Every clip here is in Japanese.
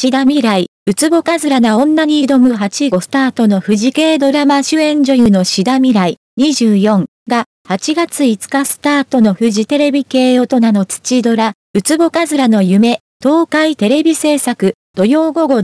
志田未来、うつぼかずらな女に挑む8号スタートの富士系ドラマ主演女優の志田未来、24が、8月5日スタートの富士テレビ系大人の土ドラ、うつぼかずらの夢、東海テレビ制作、土曜午後11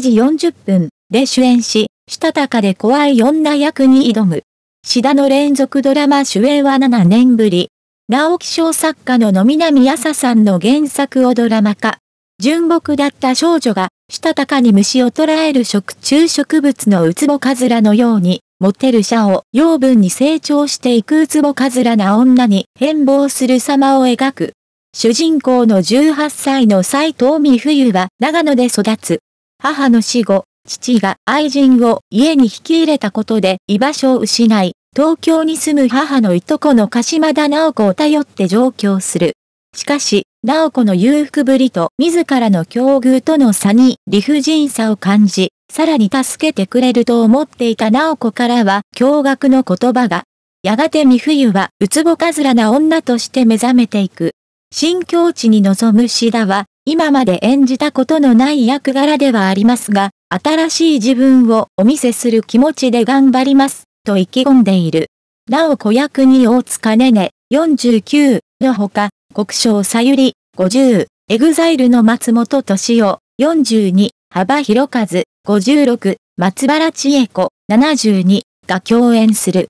時40分で主演し、したたかで怖い女役に挑む。志田の連続ドラマ主演は7年ぶり。直木賞作家の野南朝さんの原作をドラマ化。純木だった少女が、したたかに虫を捕らえる食虫植物のウツボカズラのように、モテるシャを養分に成長していくウツボカズラな女に変貌する様を描く。主人公の18歳の斎藤美冬は長野で育つ。母の死後、父が愛人を家に引き入れたことで居場所を失い、東京に住む母のいとこの鹿島田直子を頼って上京する。しかし、直子の裕福ぶりと自らの境遇との差に理不尽さを感じ、さらに助けてくれると思っていた直子からは驚愕の言葉が、やがて美冬はうつぼかずらな女として目覚めていく。新境地に臨む志田は、今まで演じたことのない役柄ではありますが、新しい自分をお見せする気持ちで頑張ります、と意気込んでいる。なお子役に大塚ねね、49のほか、国章さゆり、50、エグザイルの松本敏夫、42、幅広和、56、松原千恵子、72、が共演する。